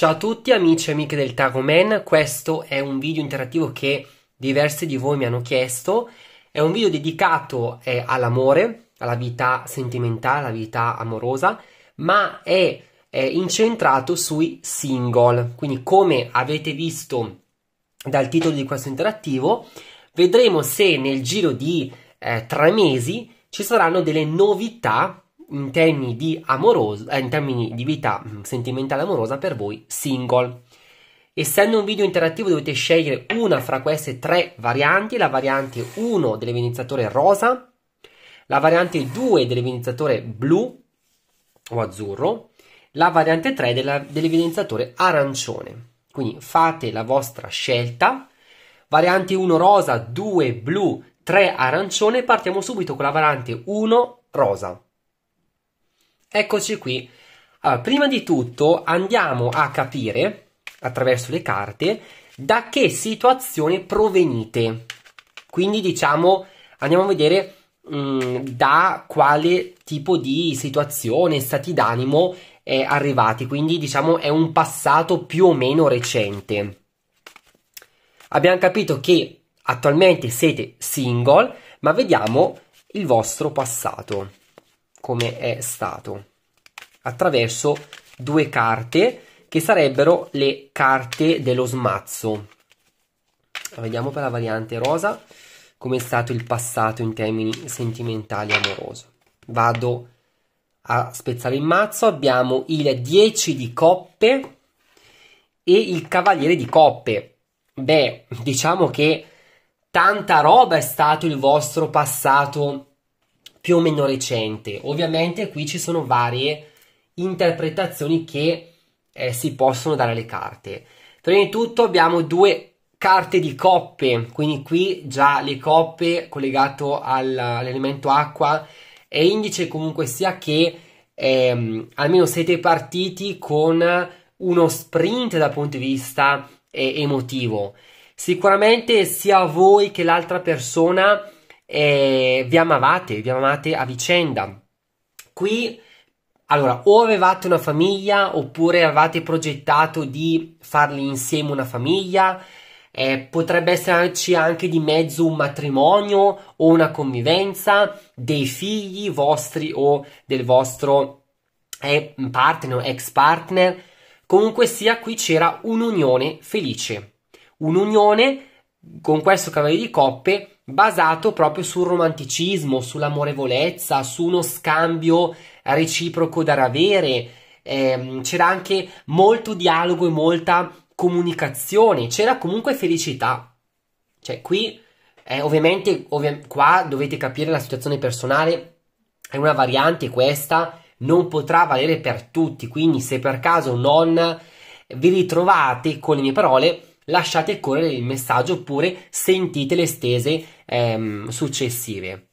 Ciao a tutti amici e amiche del Tagoman, questo è un video interattivo che diversi di voi mi hanno chiesto, è un video dedicato eh, all'amore, alla vita sentimentale, alla vita amorosa, ma è, è incentrato sui single, quindi come avete visto dal titolo di questo interattivo, vedremo se nel giro di eh, tre mesi ci saranno delle novità in termini di, amoroso, eh, in termini di vita mm, sentimentale amorosa per voi single. Essendo un video interattivo dovete scegliere una fra queste tre varianti, la variante 1 dell'evidenziatore rosa, la variante 2 dell'evidenziatore blu o azzurro, la variante 3 della, dell'evenizzatore arancione. Quindi fate la vostra scelta. Variante 1 rosa, 2 blu, 3 arancione. Partiamo subito con la variante 1 rosa. Eccoci qui. Allora, prima di tutto andiamo a capire attraverso le carte da che situazione provenite. Quindi diciamo andiamo a vedere mh, mm, da quale tipo di situazione, stati d'animo è arrivati, quindi diciamo è un passato più o meno recente. Abbiamo capito che attualmente siete single, ma vediamo il vostro passato come è stato attraverso due carte che sarebbero le carte dello smazzo. Vediamo per la variante rosa come è stato il passato in termini sentimentali e amorosi. Vado a spezzare il mazzo, abbiamo il 10 di coppe e il cavaliere di coppe. Beh, diciamo che tanta roba è stato il vostro passato più o meno recente. Ovviamente qui ci sono varie interpretazioni che eh, si possono dare alle carte. Prima di tutto abbiamo due carte di coppe, quindi qui già le coppe collegato all'elemento acqua è indice comunque sia che ehm, almeno siete partiti con uno sprint dal punto di vista eh, emotivo. Sicuramente sia voi che l'altra persona eh, vi amavate, vi amavate a vicenda. Qui, allora, o avevate una famiglia oppure avevate progettato di farli insieme una famiglia, eh, potrebbe esserci anche di mezzo un matrimonio o una convivenza, dei figli vostri o del vostro eh, partner, ex partner. Comunque sia, qui c'era un'unione felice, un'unione con questo cavallo di coppe basato proprio sul romanticismo, sull'amorevolezza, su uno scambio reciproco da avere. Eh, c'era anche molto dialogo e molta comunicazione, c'era comunque felicità. Cioè, qui eh, ovviamente ovvi- qua dovete capire la situazione personale, è una variante questa, non potrà valere per tutti, quindi se per caso non vi ritrovate con le mie parole, lasciate correre il messaggio oppure sentite le stese ehm, successive.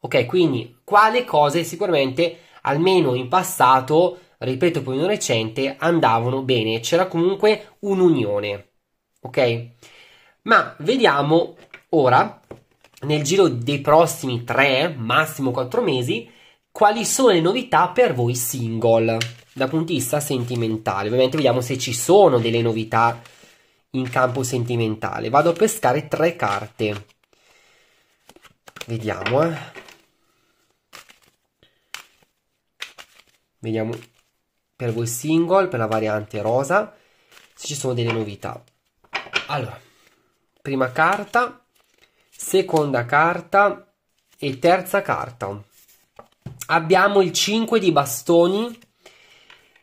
Ok, quindi quale cose sicuramente almeno in passato, ripeto poi non recente, andavano bene, c'era comunque un'unione. Ok? Ma vediamo ora nel giro dei prossimi 3, massimo 4 mesi, quali sono le novità per voi single dal punto di vista sentimentale. Ovviamente vediamo se ci sono delle novità in campo sentimentale. Vado a pescare tre carte. Vediamo, eh. Vediamo per voi single, per la variante rosa, se ci sono delle novità. Allora, prima carta, seconda carta e terza carta. Abbiamo il 5 di bastoni,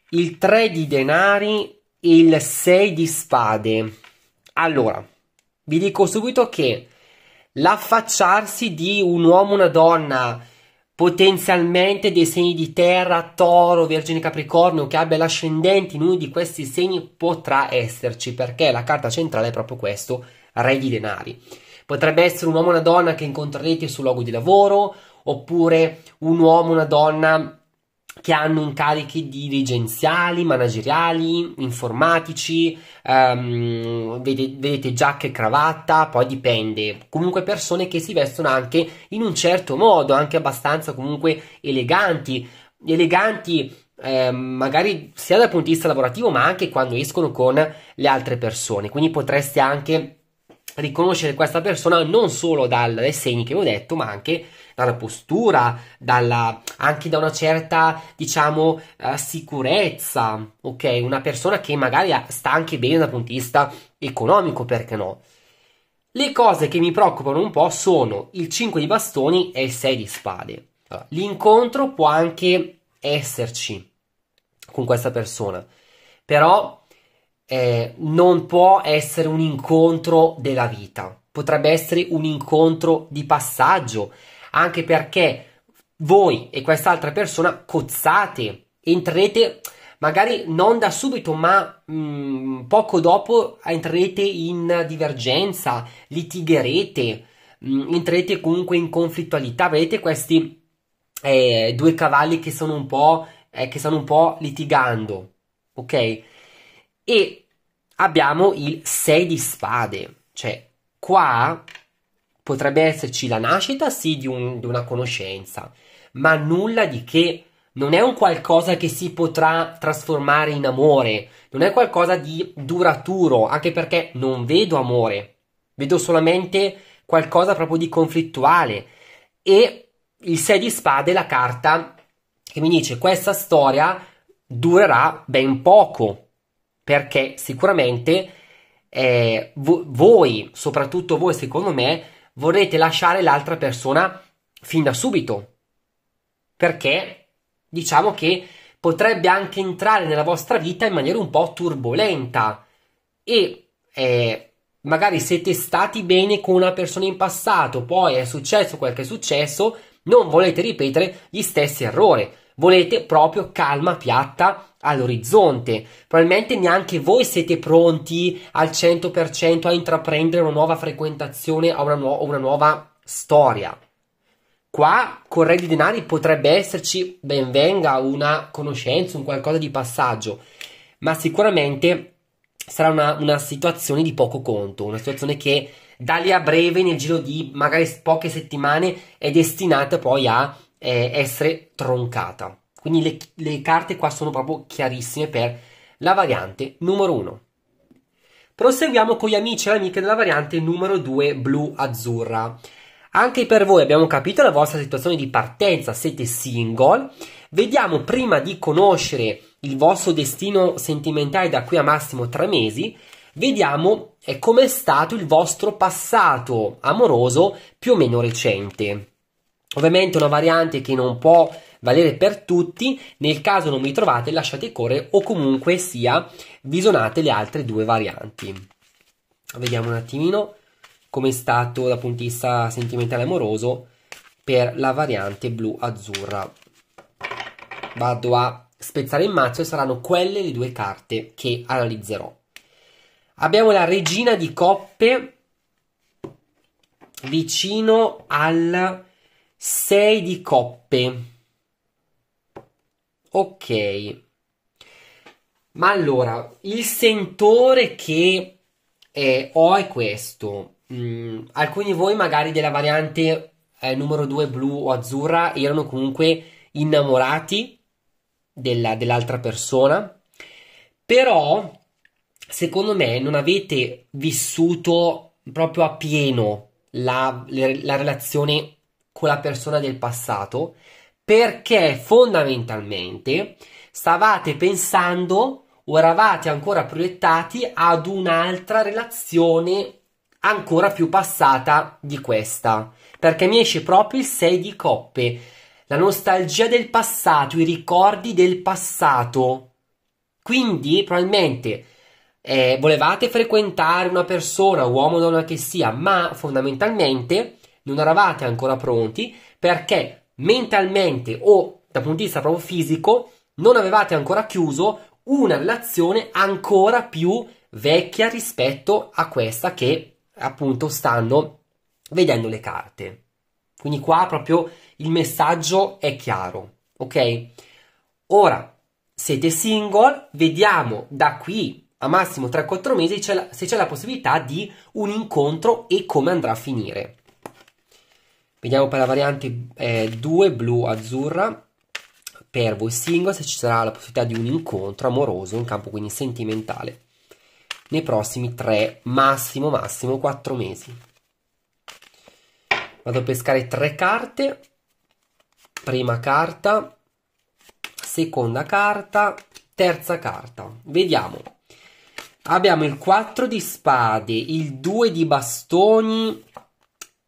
il 3 di denari il 6 di spade. Allora, vi dico subito che l'affacciarsi di un uomo, o una donna, potenzialmente dei segni di terra, toro, vergine capricorno, che abbia l'ascendente in uno di questi segni potrà esserci, perché la carta centrale è proprio questo, re di denari. Potrebbe essere un uomo o una donna che incontrerete sul luogo di lavoro, oppure un uomo o una donna che hanno incarichi dirigenziali, manageriali, informatici, um, ehm, vedete, vedete giacca e cravatta, poi dipende. Comunque persone che si vestono anche in un certo modo, anche abbastanza comunque eleganti, eleganti eh, magari sia dal punto di vista lavorativo ma anche quando escono con le altre persone. Quindi potreste anche riconoscere questa persona non solo dalle segni che vi ho detto ma anche dalla postura, dalla, anche da una certa, diciamo, uh, sicurezza, ok? Una persona che magari sta anche bene dal punto di vista economico, perché no? Le cose che mi preoccupano un po' sono il 5 di bastoni e il 6 di spade. Allora, l'incontro può anche esserci con questa persona, però eh, non può essere un incontro della vita, potrebbe essere un incontro di passaggio, anche perché voi e quest'altra persona cozzate, entrerete magari non da subito, ma mh, mm, poco dopo entrerete in divergenza, litigherete, mh, mm, entrerete comunque in conflittualità. Vedete questi eh, due cavalli che sono un po', eh, che stanno un po' litigando, ok? E abbiamo il 6 di spade, cioè qua potrebbe esserci la nascita, sì, di, un, di una conoscenza, ma nulla di che non è un qualcosa che si potrà trasformare in amore, non è qualcosa di duraturo, anche perché non vedo amore, vedo solamente qualcosa proprio di conflittuale. E il 6 di spade è la carta che mi dice questa storia durerà ben poco, perché sicuramente eh, voi, soprattutto voi, secondo me, vorrete lasciare l'altra persona fin da subito. Perché diciamo che potrebbe anche entrare nella vostra vita in maniera un po' turbolenta e eh, magari siete stati bene con una persona in passato, poi è successo quel che è successo, non volete ripetere gli stessi errori volete proprio calma piatta all'orizzonte. Probabilmente neanche voi siete pronti al 100% a intraprendere una nuova frequentazione o una, nu- una nuova storia. Qua con Re di Denari potrebbe esserci, benvenga, una conoscenza, un qualcosa di passaggio, ma sicuramente sarà una, una situazione di poco conto, una situazione che da lì a breve, nel giro di magari poche settimane, è destinata poi a eh, essere troncata. Quindi le, le carte qua sono proprio chiarissime per la variante numero 1. Proseguiamo con gli amici e amiche della variante numero 2 blu-azzurra. Anche per voi abbiamo capito la vostra situazione di partenza, siete single. Vediamo prima di conoscere il vostro destino sentimentale da qui a massimo tre mesi, vediamo eh, come è stato il vostro passato amoroso più o meno recente. Ovviamente una variante che non può valere per tutti, nel caso non mi trovate lasciate correre o comunque sia visionate le altre due varianti. Vediamo un attimino come è stato dal punto di vista sentimentale amoroso per la variante blu-azzurra. Vado a spezzare il mazzo e saranno quelle le due carte che analizzerò. Abbiamo la regina di coppe vicino al 6 di coppe. Ok. Ma allora, il sentore che eh, ho è questo. Mm, alcuni di voi magari della variante eh, numero 2 blu o azzurra erano comunque innamorati della, dell'altra persona. Però, secondo me, non avete vissuto proprio a pieno la, la relazione con la persona del passato perché fondamentalmente stavate pensando o eravate ancora proiettati ad un'altra relazione ancora più passata di questa. Perché mi esce proprio il 6 di coppe. La nostalgia del passato, i ricordi del passato. Quindi, probabilmente eh, volevate frequentare una persona, uomo o donna che sia, ma fondamentalmente non eravate ancora pronti perché mentalmente o dal punto di vista proprio fisico non avevate ancora chiuso una relazione ancora più vecchia rispetto a questa che appunto stanno vedendo le carte. Quindi qua proprio il messaggio è chiaro, ok? Ora siete single, vediamo da qui a massimo 3-4 mesi se c'è la possibilità di un incontro e come andrà a finire. Vediamo per la variante 2 eh, blu azzurra per voi single se ci sarà la possibilità di un incontro amoroso in campo quindi sentimentale nei prossimi 3 massimo massimo 4 mesi. Vado a pescare 3 carte. Prima carta, seconda carta, terza carta. Vediamo. Abbiamo il 4 di spade, il 2 di bastoni,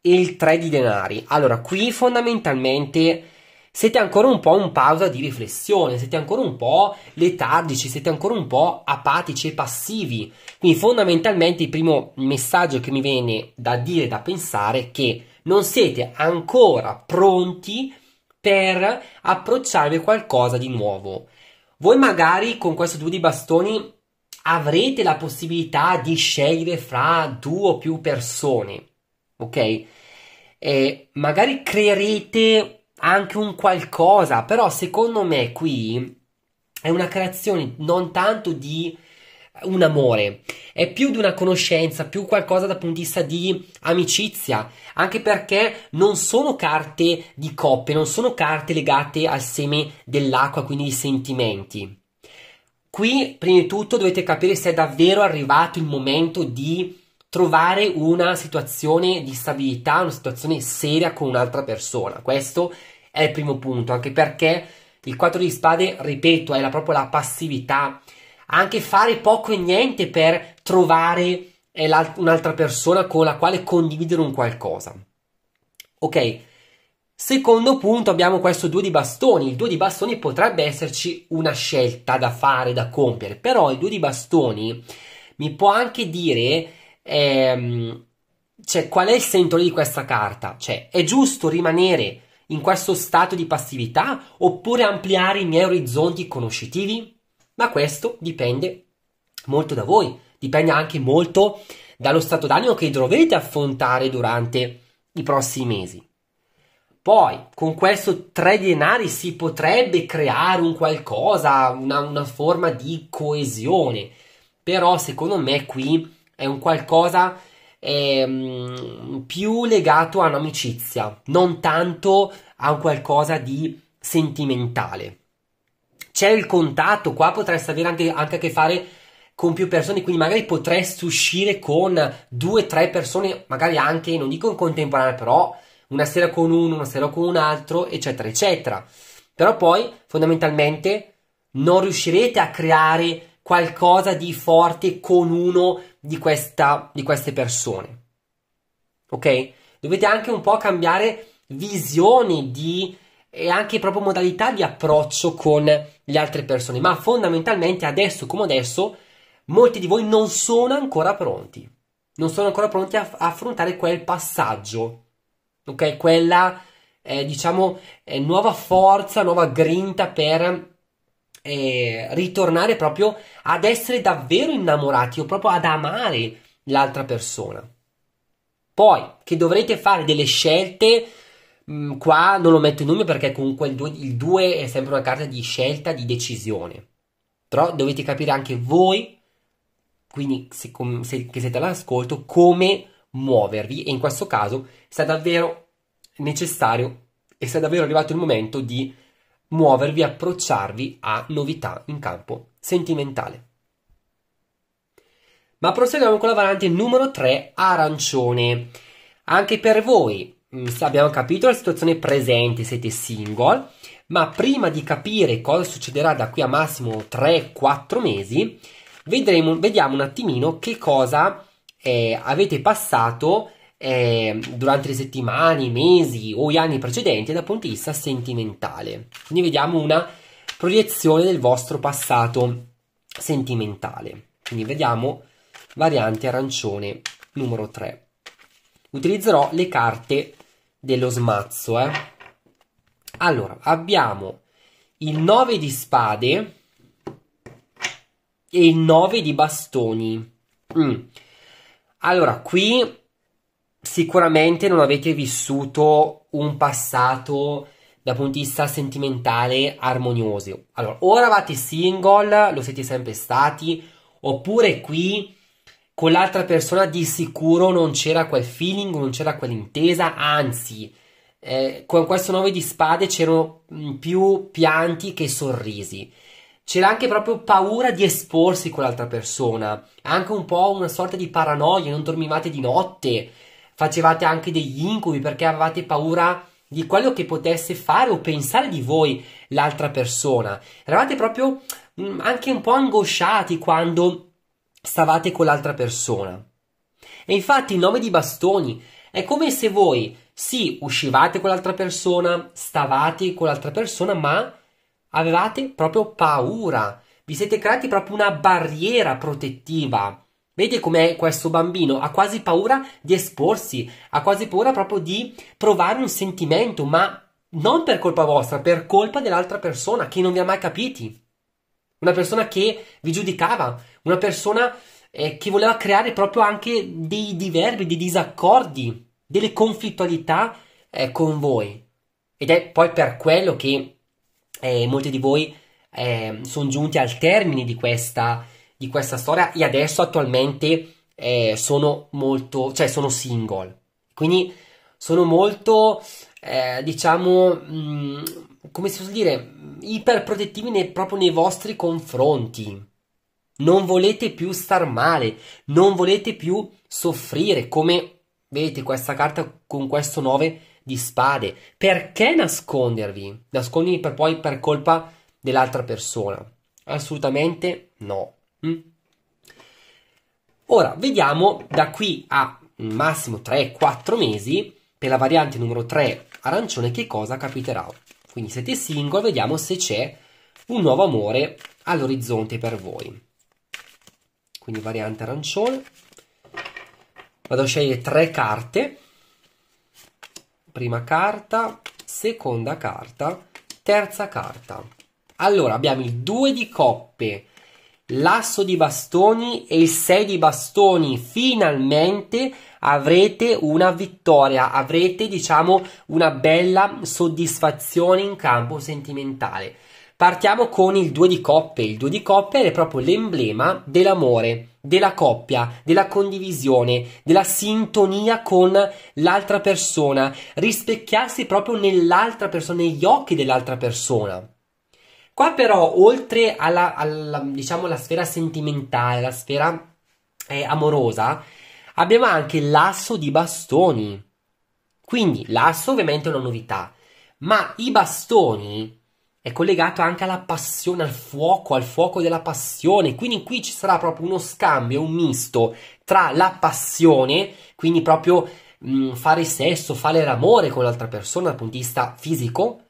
e il 3 di denari. Allora, qui fondamentalmente siete ancora un po' in pausa di riflessione, siete ancora un po' letardici, siete ancora un po' apatici e passivi. Quindi fondamentalmente il primo messaggio che mi viene da dire, da pensare, è che non siete ancora pronti per approcciarvi qualcosa di nuovo. Voi magari con questo due di bastoni avrete la possibilità di scegliere fra due o più persone ok? E magari creerete anche un qualcosa, però secondo me qui è una creazione non tanto di un amore, è più di una conoscenza, più qualcosa dal punto di vista di amicizia, anche perché non sono carte di coppe, non sono carte legate al seme dell'acqua, quindi i sentimenti. Qui, prima di tutto, dovete capire se è davvero arrivato il momento di trovare una situazione di stabilità, una situazione seria con un'altra persona. Questo è il primo punto, anche perché il 4 di spade, ripeto, è la, proprio la passività, anche fare poco e niente per trovare eh, un'altra persona con la quale condividere un qualcosa. Ok. Secondo punto abbiamo questo 2 di bastoni. Il 2 di bastoni potrebbe esserci una scelta da fare, da compiere, però il 2 di bastoni mi può anche dire ehm, cioè, qual è il sentore di questa carta? Cioè, è giusto rimanere in questo stato di passività oppure ampliare i miei orizzonti conoscitivi? Ma questo dipende molto da voi, dipende anche molto dallo stato d'animo che dovete affrontare durante i prossimi mesi. Poi, con questo tre denari si potrebbe creare un qualcosa, una, una forma di coesione, però secondo me qui è un qualcosa ehm, più legato a un'amicizia, non tanto a un qualcosa di sentimentale. C'è il contatto, qua potresti avere anche, anche a che fare con più persone, quindi magari potresti uscire con due, tre persone, magari anche, non dico in contemporanea, però una sera con uno, una sera con un altro, eccetera, eccetera. Però poi fondamentalmente non riuscirete a creare qualcosa di forte con uno di, questa, di queste persone. Ok? Dovete anche un po' cambiare visione di, e anche proprio modalità di approccio con le altre persone, ma fondamentalmente adesso come adesso molti di voi non sono ancora pronti, non sono ancora pronti a, a affrontare quel passaggio, ok? Quella, eh, diciamo, eh, nuova forza, nuova grinta per eh, ritornare proprio ad essere davvero innamorati o proprio ad amare l'altra persona. Poi che dovrete fare delle scelte, mh, mm, qua non lo metto in nome perché comunque il 2, è sempre una carta di scelta, di decisione. Però dovete capire anche voi, quindi se, com, se, che siete all'ascolto, come muovervi e in questo caso sta davvero necessario e sta davvero arrivato il momento di muovervi, approcciarvi a novità in campo sentimentale. Ma proseguiamo con la variante numero 3, arancione. Anche per voi mm, abbiamo capito la situazione presente, siete single, ma prima di capire cosa succederà da qui a massimo 3-4 mesi, vedremo, vediamo un attimino che cosa eh, avete passato eh, durante le settimane, i mesi o gli anni precedenti dal punto di vista sentimentale. Quindi vediamo una proiezione del vostro passato sentimentale. Quindi vediamo variante arancione numero 3. Utilizzerò le carte dello smazzo. Eh. Allora, abbiamo il 9 di spade e il 9 di bastoni. Mm. Allora, qui sicuramente non avete vissuto un passato dal punto di vista sentimentale armonioso. Allora, o eravate single, lo siete sempre stati, oppure qui con l'altra persona di sicuro non c'era quel feeling, non c'era quell'intesa, anzi, eh, con questo 9 di spade c'erano mm, più pianti che sorrisi. C'era anche proprio paura di esporsi con l'altra persona, anche un po' una sorta di paranoia, non dormivate di notte, facevate anche degli incubi perché avevate paura di quello che potesse fare o pensare di voi l'altra persona. Eravate proprio mm, anche un po' angosciati quando stavate con l'altra persona. E infatti il nome di bastoni è come se voi sì, uscivate con l'altra persona, stavate con l'altra persona, ma avevate proprio paura. Vi siete creati proprio una barriera protettiva Vede com'è questo bambino? Ha quasi paura di esporsi, ha quasi paura proprio di provare un sentimento, ma non per colpa vostra, per colpa dell'altra persona che non vi ha mai capiti. Una persona che vi giudicava, una persona eh, che voleva creare proprio anche dei diverbi, dei disaccordi, delle conflittualità eh, con voi. Ed è poi per quello che eh, molti di voi eh, sono giunti al termine di questa di questa storia e adesso attualmente eh, sono molto, cioè sono single. Quindi sono molto, eh, diciamo, mh, mm, come si può dire, iperprotettivi nei, proprio nei vostri confronti. Non volete più star male, non volete più soffrire, come vedete questa carta con questo 9 di spade. Perché nascondervi? Nascondervi per poi per colpa dell'altra persona? Assolutamente no. Mm? Ora vediamo da qui a massimo 3-4 mesi per la variante numero 3 arancione che cosa capiterà. Quindi siete single, vediamo se c'è un nuovo amore all'orizzonte per voi. Quindi variante arancione. Vado a scegliere tre carte. Prima carta, seconda carta, terza carta. Allora abbiamo il 2 di coppe l'asso di bastoni e il 6 di bastoni. Finalmente avrete una vittoria, avrete diciamo una bella soddisfazione in campo sentimentale. Partiamo con il 2 di coppe. Il 2 di coppe è proprio l'emblema dell'amore, della coppia, della condivisione, della sintonia con l'altra persona, rispecchiarsi proprio nell'altra persona, negli occhi dell'altra persona. Qua però, oltre alla, alla diciamo, la sfera sentimentale, la sfera eh, amorosa, abbiamo anche l'asso di bastoni. Quindi l'asso ovviamente è una novità, ma i bastoni è collegato anche alla passione, al fuoco, al fuoco della passione. Quindi qui ci sarà proprio uno scambio, un misto tra la passione, quindi proprio mh, mm, fare sesso, fare l'amore con l'altra persona dal punto di vista fisico,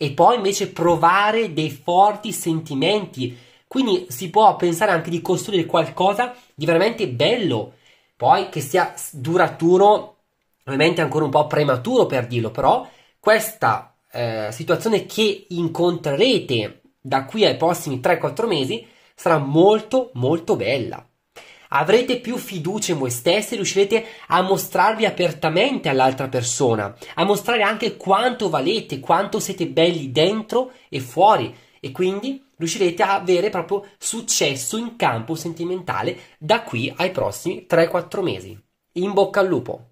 e poi invece provare dei forti sentimenti. Quindi si può pensare anche di costruire qualcosa di veramente bello, poi che sia duraturo, ovviamente ancora un po' prematuro per dirlo, però questa eh, situazione che incontrerete da qui ai prossimi 3-4 mesi sarà molto molto bella. Avrete più fiducia in voi stessi e riuscirete a mostrarvi apertamente all'altra persona, a mostrare anche quanto valete, quanto siete belli dentro e fuori e quindi riuscirete a avere proprio successo in campo sentimentale da qui ai prossimi 3-4 mesi. In bocca al lupo!